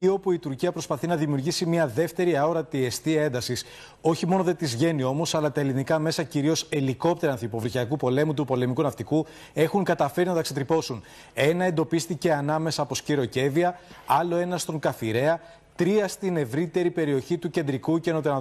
ή όπου η Τουρκία προσπαθεί να δημιουργήσει μια δεύτερη αόρατη αιστεία έντασης. Όχι μόνο δεν της βγαίνει όμως, αλλά τα ελληνικά μέσα, κυρίως ελικόπτερα ανθιποβρυχιακού πολέμου του πολεμικού ναυτικού, έχουν καταφέρει να τα ξετρυπώσουν. Ένα εντοπίστηκε ανάμεσα από Σκύροκέβια, άλλο ένα στον Καφιρέα, τρία στην ευρύτερη περιοχή του κεντρικού και